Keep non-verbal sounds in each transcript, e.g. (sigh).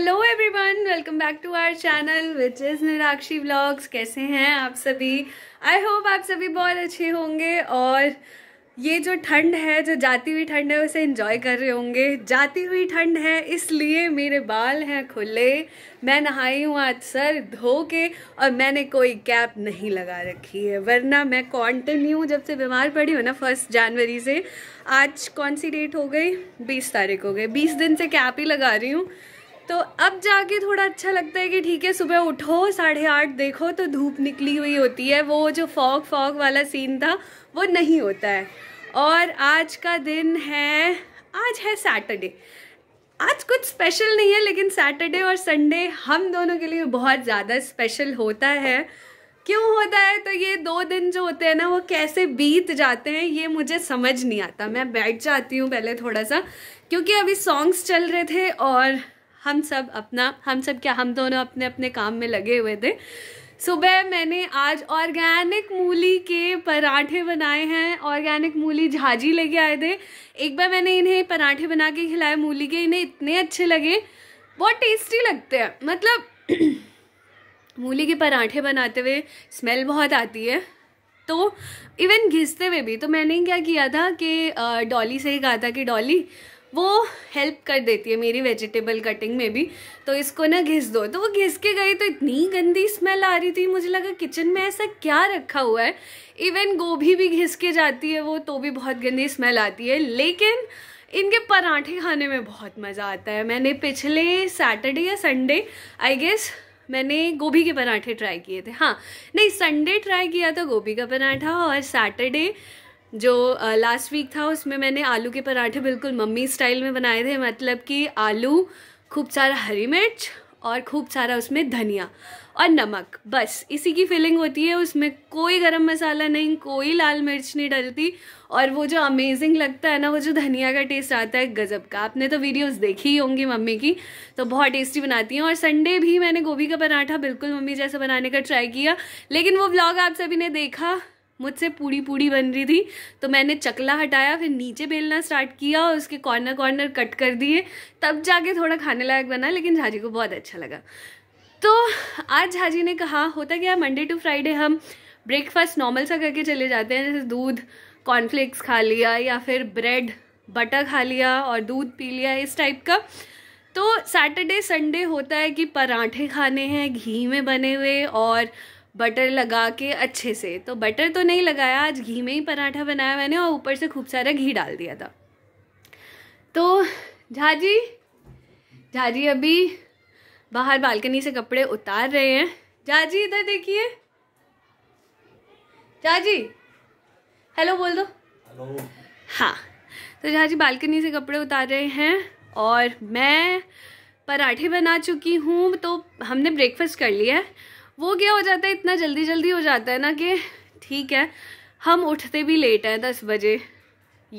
Hello everyone welcome back to our channel which is Nirakshi blogs कैसे हैं आप सभी आई होप आप सभी बहुत अच्छे होंगे और ये जो ठंड है जो जाती हुई ठंड है उसे इन्जॉय कर रहे होंगे जाती हुई ठंड है इसलिए मेरे बाल हैं खुले मैं नहाई हूँ आज सर धो के और मैंने कोई कैप नहीं लगा रखी है वरना मैं कॉन्टिन्यू जब से बीमार पड़ी हूँ ना फर्स्ट जनवरी से आज कौन सी डेट हो गई बीस तारीख हो गई बीस दिन से कैप ही लगा रही हूँ तो अब जाके थोड़ा अच्छा लगता है कि ठीक है सुबह उठो साढ़े आठ देखो तो धूप निकली हुई होती है वो जो फॉग फॉग वाला सीन था वो नहीं होता है और आज का दिन है आज है सैटरडे आज कुछ स्पेशल नहीं है लेकिन सैटरडे और संडे हम दोनों के लिए बहुत ज़्यादा स्पेशल होता है क्यों होता है तो ये दो दिन जो होते हैं ना वो कैसे बीत जाते हैं ये मुझे समझ नहीं आता मैं बैठ जाती हूँ पहले थोड़ा सा क्योंकि अभी सॉन्ग्स चल रहे थे और हम सब अपना हम सब क्या हम दोनों अपने अपने काम में लगे हुए थे सुबह मैंने आज ऑर्गेनिक मूली के पराठे बनाए हैं ऑर्गेनिक मूली झाजी लेके आए थे एक बार मैंने इन्हें पराठे बना के खिलाए मूली के इन्हें इतने अच्छे लगे बहुत टेस्टी लगते हैं मतलब (clears throat) मूली के पराठे बनाते हुए स्मेल बहुत आती है तो इवन घिसते हुए भी तो मैंने क्या किया था कि डॉली से ही कहा था कि डॉली वो हेल्प कर देती है मेरी वेजिटेबल कटिंग में भी तो इसको ना घिस दो तो वो घिस के गई तो इतनी गंदी स्मेल आ रही थी मुझे लगा किचन में ऐसा क्या रखा हुआ है इवन गोभी भी घिस के जाती है वो तो भी बहुत गंदी स्मेल आती है लेकिन इनके पराठे खाने में बहुत मज़ा आता है मैंने पिछले सैटरडे या संडे आई गेस मैंने गोभी के पराठे ट्राई किए थे हाँ नहीं संडे ट्राई किया था गोभी का पराठा और सैटरडे जो लास्ट वीक था उसमें मैंने आलू के पराठे बिल्कुल मम्मी स्टाइल में बनाए थे मतलब कि आलू खूब सारा हरी मिर्च और खूब सारा उसमें धनिया और नमक बस इसी की फीलिंग होती है उसमें कोई गरम मसाला नहीं कोई लाल मिर्च नहीं डलती और वो जो अमेजिंग लगता है ना वो जो धनिया का टेस्ट आता है गज़ब का आपने तो वीडियोस देखी ही होंगी मम्मी की तो बहुत टेस्टी बनाती हैं और संडे भी मैंने गोभी का पराठा बिल्कुल मम्मी जैसा बनाने का ट्राई किया लेकिन वो ब्लॉग आप सभी ने देखा मुझसे पूड़ी पूड़ी बन रही थी तो मैंने चकला हटाया फिर नीचे बेलना स्टार्ट किया और उसके कॉर्नर कॉर्नर कट कर दिए तब जाके थोड़ा खाने लायक बना लेकिन झाजी को बहुत अच्छा लगा तो आज झाजी ने कहा होता क्या मंडे टू फ्राइडे हम ब्रेकफास्ट नॉर्मल सा करके चले जाते हैं जैसे दूध कॉर्नफ्लेक्स खा लिया या फिर ब्रेड बटर खा लिया और दूध पी लिया इस टाइप का तो सैटरडे संडे होता है कि पराठे खाने हैं घी में बने हुए और बटर लगा के अच्छे से तो बटर तो नहीं लगाया आज घी में ही पराठा बनाया मैंने और ऊपर से खूब सारा घी डाल दिया था तो झाजी झाजी अभी बाहर बालकनी से कपड़े उतार रहे हैं झाजी इधर देखिए झाजी हेलो बोल दो हेलो हाँ तो झाजी बालकनी से कपड़े उतार रहे हैं और मैं पराठे बना चुकी हूँ तो हमने ब्रेकफास्ट कर लिया है वो क्या हो जाता है इतना जल्दी जल्दी हो जाता है ना कि ठीक है हम उठते भी लेट हैं दस बजे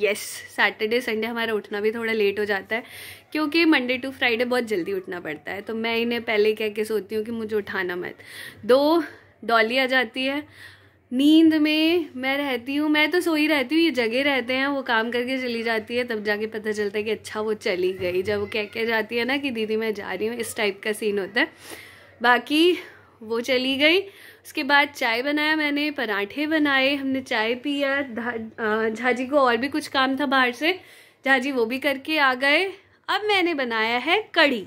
यस सैटरडे संडे हमारा उठना भी थोड़ा लेट हो जाता है क्योंकि मंडे टू फ्राइडे बहुत जल्दी उठना पड़ता है तो मैं इन्हें पहले कह के सोती हूँ कि मुझे उठाना मत दो डॉली आ जाती है नींद में मैं रहती हूँ मैं तो सोई रहती हूँ ये जगह रहते हैं वो काम करके चली जाती है तब जाके पता चलता है कि अच्छा वो चली गई जब वो कह के जाती है ना कि दीदी मैं जा रही हूँ इस टाइप का सीन होता है बाकी वो चली गई उसके बाद चाय बनाया मैंने पराठे बनाए हमने चाय पिया झाजी को और भी कुछ काम था बाहर से झाजी वो भी करके आ गए अब मैंने बनाया है कड़ी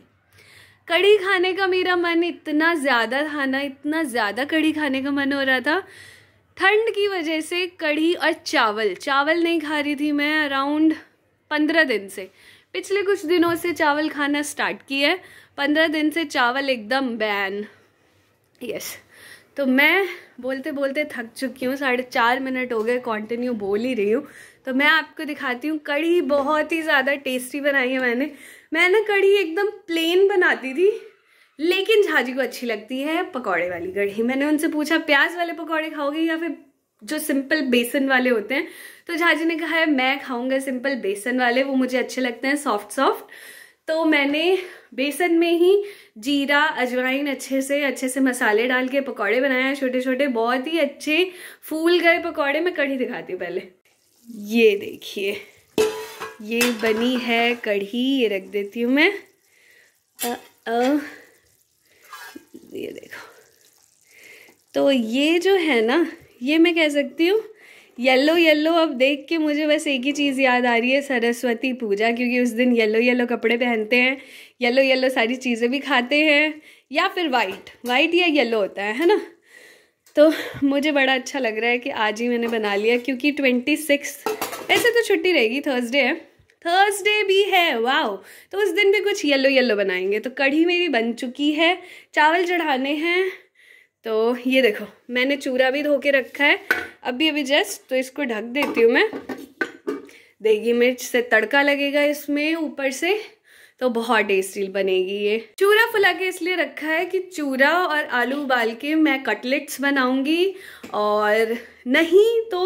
कड़ी खाने का मेरा मन इतना ज़्यादा था ना इतना ज़्यादा कड़ी खाने का मन हो रहा था ठंड की वजह से कढ़ी और चावल चावल नहीं खा रही थी मैं अराउंड पंद्रह दिन से पिछले कुछ दिनों से चावल खाना स्टार्ट किया है पंद्रह दिन से चावल एकदम बैन यस तो मैं बोलते बोलते थक चुकी हूँ साढ़े चार मिनट हो गए कंटिन्यू बोल ही रही हूँ तो मैं आपको दिखाती हूँ कड़ी बहुत ही ज़्यादा टेस्टी बनाई है मैंने मैं ना कढ़ी एकदम प्लेन बनाती थी लेकिन झाजी को अच्छी लगती है पकौड़े वाली कढ़ी मैंने उनसे पूछा प्याज वाले पकौड़े खाओगे या फिर जो सिंपल बेसन वाले होते हैं तो झाजी ने कहा है मैं खाऊंगा सिंपल बेसन वाले वो मुझे अच्छे लगते हैं सॉफ्ट सॉफ्ट तो मैंने बेसन में ही जीरा अजवाइन अच्छे से अच्छे से मसाले डाल के पकौड़े बनाए छोटे छोटे बहुत ही अच्छे फूल गए पकौड़े मैं कढ़ी दिखाती हूँ पहले ये देखिए ये बनी है कढ़ी ये रख देती हूँ मैं आ, आ, ये देखो तो ये जो है ना ये मैं कह सकती हूँ येलो येलो अब देख के मुझे बस एक ही चीज़ याद आ रही है सरस्वती पूजा क्योंकि उस दिन येलो येलो कपड़े पहनते हैं येलो येलो सारी चीज़ें भी खाते हैं या फिर वाइट वाइट या येलो होता है है ना तो मुझे बड़ा अच्छा लग रहा है कि आज ही मैंने बना लिया क्योंकि ट्वेंटी सिक्स ऐसे तो छुट्टी रहेगी थर्सडे है थर्सडे भी है वाह तो उस दिन भी कुछ येलो येलो बनाएंगे तो कढ़ी मेरी बन चुकी है चावल चढ़ाने हैं तो ये देखो मैंने चूरा भी धो के रखा है अभी अभी जस्ट तो इसको ढक देती हूँ मैं देगी मिर्च से तड़का लगेगा इसमें ऊपर से तो बहुत टेस्टी बनेगी ये चूरा फुला के इसलिए रखा है कि चूरा और आलू उबाल के मैं कटलेट्स बनाऊंगी और नहीं तो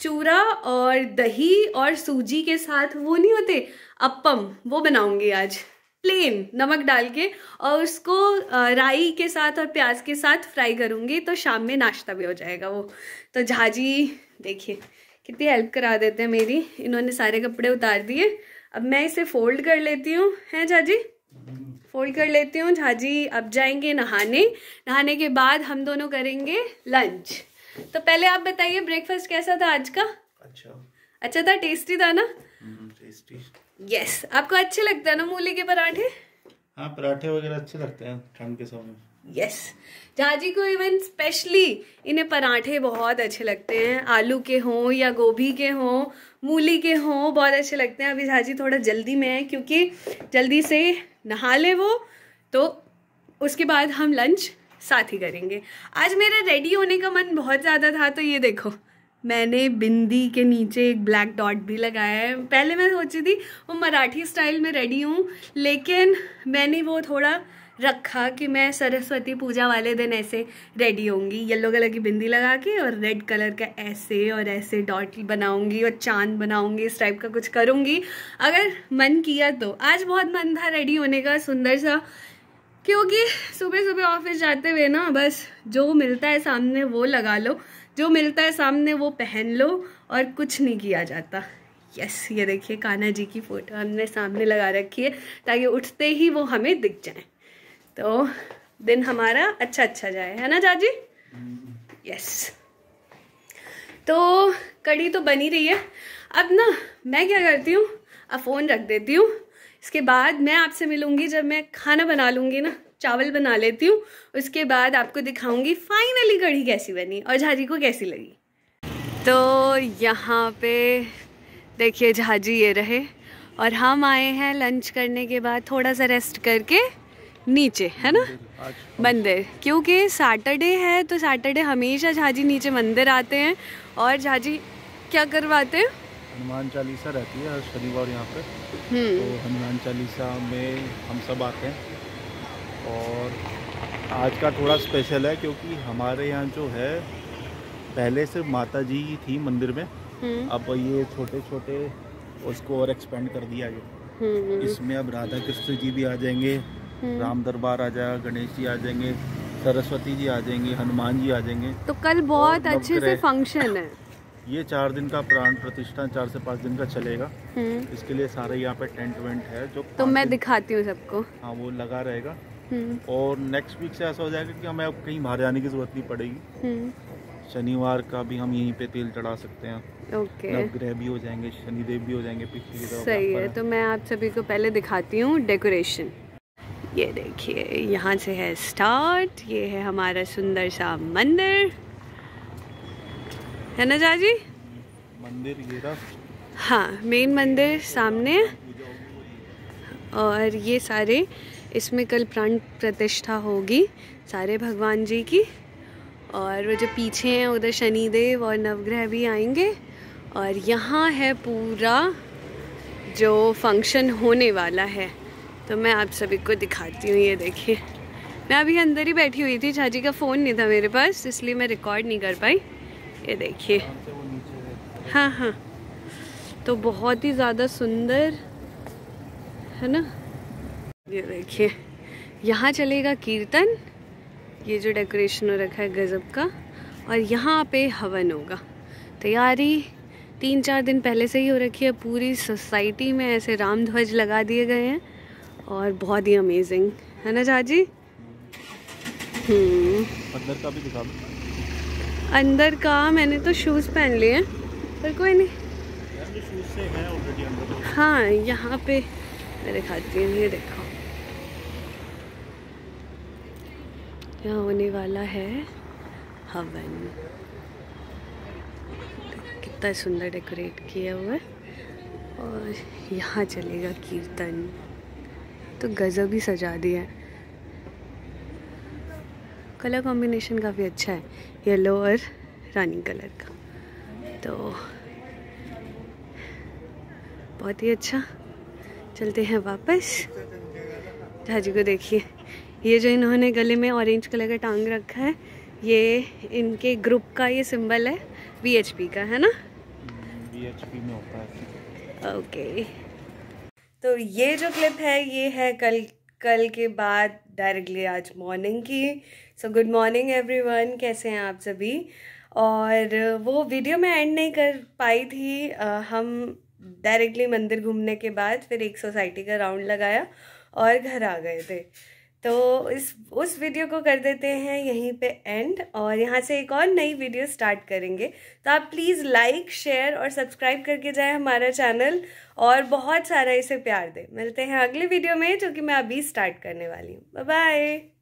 चूरा और दही और सूजी के साथ वो नहीं होते अपम वो बनाऊंगी आज प्लेन नमक डाल के और उसको राई के साथ और प्याज के साथ फ्राई करूँगी तो शाम में नाश्ता भी हो जाएगा वो तो झाजी देखिए कितनी हेल्प करा देते हैं मेरी इन्होंने सारे कपड़े उतार दिए अब मैं इसे फोल्ड कर लेती हूँ हैं झाजी फोल्ड कर लेती हूँ झाजी अब जाएंगे नहाने नहाने के बाद हम दोनों करेंगे लंच तो पहले आप बताइए ब्रेकफास्ट कैसा था आज का अच्छा अच्छा था टेस्टी था ना टेस्टी हम्म, यस yes. आपको अच्छे लगते हैं ना मूली के पराठे हाँ पराठे वगैरह अच्छे लगते हैं ठंड के समय यस झाजी को इवन स्पेशली इन्हें पराठे बहुत अच्छे लगते हैं आलू के हों या गोभी के हों मूली के हों बहुत अच्छे लगते हैं अभी झाजी थोड़ा जल्दी में है क्योंकि जल्दी से नहा ले वो तो उसके बाद हम लंच साथ ही करेंगे आज मेरा रेडी होने का मन बहुत ज़्यादा था तो ये देखो मैंने बिंदी के नीचे एक ब्लैक डॉट भी लगाया है पहले मैं सोची थी वो मराठी स्टाइल में रेडी हूँ लेकिन मैंने वो थोड़ा रखा कि मैं सरस्वती पूजा वाले दिन ऐसे रेडी होंगी येलो कलर की बिंदी लगा के और रेड कलर का ऐसे और ऐसे डॉट बनाऊंगी और चांद बनाऊंगी इस टाइप का कुछ करूंगी अगर मन किया तो आज बहुत मन था रेडी होने का सुंदर सा क्योंकि सुबह सुबह ऑफिस जाते हुए ना बस जो मिलता है सामने वो लगा लो जो मिलता है सामने वो पहन लो और कुछ नहीं किया जाता यस ये देखिए कान्हा जी की फ़ोटो हमने सामने लगा रखी है ताकि उठते ही वो हमें दिख जाए तो दिन हमारा अच्छा अच्छा जाए है ना चाजी यस तो कड़ी तो बनी रही है अब ना मैं क्या करती हूँ अब फ़ोन रख देती हूँ इसके बाद मैं आपसे मिलूँगी जब मैं खाना बना लूँगी ना चावल बना लेती हूँ उसके बाद आपको दिखाऊंगी फाइनली कढ़ी कैसी बनी और झाजी को कैसी लगी तो यहाँ पे देखिए झाजी ये रहे और हम आए हैं लंच करने के बाद थोड़ा सा रेस्ट करके नीचे है ना मंदिर क्योंकि सैटरडे है तो सैटरडे हमेशा झाजी नीचे मंदिर आते हैं और झाजी क्या करवाते हैं हनुमान चालीसा रहती है हर शनिवार यहाँ पे हम्म। तो हनुमान चालीसा में हम सब आते हैं और आज का थोड़ा स्पेशल है क्योंकि हमारे यहाँ जो है पहले सिर्फ माता जी थी मंदिर में हम्म। अब ये छोटे छोटे उसको और एक्सपेंड कर दिया गया हम्म। इसमें अब राधा कृष्ण जी भी आ जाएंगे हम्म। राम दरबार आ जाएगा गणेश जी आ जाएंगे सरस्वती जी आ जाएंगे हनुमान जी आ जाएंगे तो कल बहुत अच्छे से फंक्शन है ये चार दिन का प्राण प्रतिष्ठा चार से पाँच दिन का चलेगा इसके लिए सारे यहाँ पे टेंट वेंट है जो तो मैं दिखाती हूँ सबको हाँ वो लगा रहेगा हम्म। और नेक्स्ट वीक से ऐसा हो जाएगा कि हमें अब कहीं बाहर जाने की जरूरत नहीं पड़ेगी हम्म। शनिवार का भी हम यहीं पे तेल चढ़ा सकते हैं ओके ग्रह भी हो जाएंगे शनिदेव भी हो जाएंगे पिछली सही है तो मैं आप सभी को पहले दिखाती हूँ डेकोरेशन ये देखिए यहाँ से है स्टार्ट ये है हमारा सुंदर सा मंदिर है ना जाजी मंदिर ये हाँ मेन मंदिर सामने और ये सारे इसमें कल प्राण प्रतिष्ठा होगी सारे भगवान जी की और वो जो पीछे हैं उधर शनिदेव और नवग्रह भी आएंगे और यहाँ है पूरा जो फंक्शन होने वाला है तो मैं आप सभी को दिखाती हूँ ये देखिए मैं अभी अंदर ही बैठी हुई थी छाजी का फ़ोन नहीं था मेरे पास इसलिए मैं रिकॉर्ड नहीं कर पाई ये देखिए हाँ हाँ तो बहुत ही ज़्यादा सुंदर है ना ये देखिए यहाँ चलेगा कीर्तन ये जो डेकोरेशन हो रखा है गज़ब का और यहाँ पे हवन होगा तैयारी तीन चार दिन पहले से ही हो रखी है पूरी सोसाइटी में ऐसे राम ध्वज लगा दिए गए हैं और बहुत ही अमेजिंग है ना चाची हम्म। अंदर का भी दिखा अंदर का मैंने तो शूज़ पहन लिए हैं पर कोई नहीं हाँ यहाँ पे मैं दिखाती हूँ ये देखो यहाँ होने वाला है हवन कितना सुंदर डेकोरेट किया हुआ है और यहाँ चलेगा कीर्तन तो गज़ब ही सजा दिया है कलर कॉम्बिनेशन काफ़ी अच्छा है येलो और रानी कलर का तो बहुत ही अच्छा चलते हैं वापस झाजी को देखिए ये जो इन्होंने गले में ऑरेंज कलर का टांग रखा है ये इनके ग्रुप का ये सिंबल है वी का है ना वी में होता है ओके तो ये जो क्लिप है ये है कल कल के बाद डायरेक्टली आज मॉर्निंग की सो गुड मॉर्निंग एवरीवन कैसे हैं आप सभी और वो वीडियो मैं एंड नहीं कर पाई थी आ, हम डायरेक्टली मंदिर घूमने के बाद फिर एक सोसाइटी का राउंड लगाया और घर आ गए थे तो इस उस वीडियो को कर देते हैं यहीं पे एंड और यहाँ से एक और नई वीडियो स्टार्ट करेंगे तो आप प्लीज़ लाइक शेयर और सब्सक्राइब करके जाएं हमारा चैनल और बहुत सारा इसे प्यार दें मिलते हैं अगले वीडियो में जो कि मैं अभी स्टार्ट करने वाली हूँ बाय